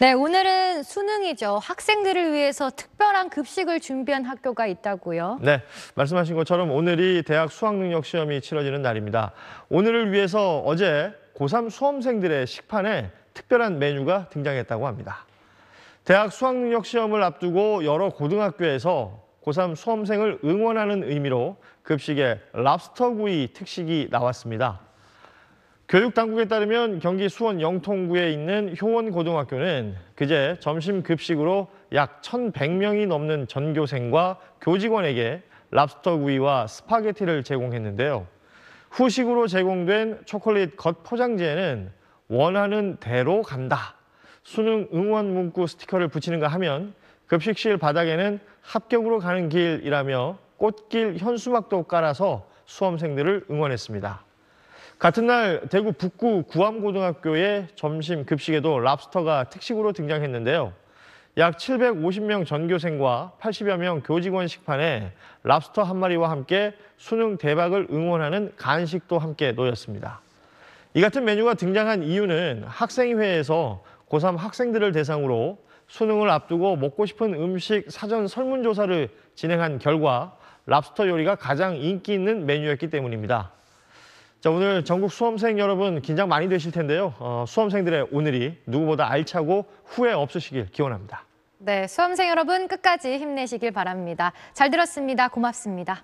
네, 오늘은 수능이죠. 학생들을 위해서 특별한 급식을 준비한 학교가 있다고요. 네, 말씀하신 것처럼 오늘이 대학 수학능력 시험이 치러지는 날입니다. 오늘을 위해서 어제 고3 수험생들의 식판에 특별한 메뉴가 등장했다고 합니다. 대학 수학능력 시험을 앞두고 여러 고등학교에서 고3 수험생을 응원하는 의미로 급식에 랍스터 구이 특식이 나왔습니다. 교육당국에 따르면 경기 수원 영통구에 있는 효원고등학교는 그제 점심급식으로 약 1,100명이 넘는 전교생과 교직원에게 랍스터 구이와 스파게티를 제공했는데요. 후식으로 제공된 초콜릿 겉 포장지에는 원하는 대로 간다. 수능 응원 문구 스티커를 붙이는가 하면 급식실 바닥에는 합격으로 가는 길이라며 꽃길 현수막도 깔아서 수험생들을 응원했습니다. 같은 날 대구 북구 구암고등학교의 점심 급식에도 랍스터가 특식으로 등장했는데요. 약 750명 전교생과 80여 명 교직원 식판에 랍스터 한 마리와 함께 수능 대박을 응원하는 간식도 함께 놓였습니다. 이 같은 메뉴가 등장한 이유는 학생회에서 고3 학생들을 대상으로 수능을 앞두고 먹고 싶은 음식 사전 설문조사를 진행한 결과 랍스터 요리가 가장 인기 있는 메뉴였기 때문입니다. 자, 오늘 전국 수험생 여러분 긴장 많이 되실 텐데요. 어, 수험생들의 오늘이 누구보다 알차고 후회 없으시길 기원합니다. 네, 수험생 여러분 끝까지 힘내시길 바랍니다. 잘 들었습니다. 고맙습니다.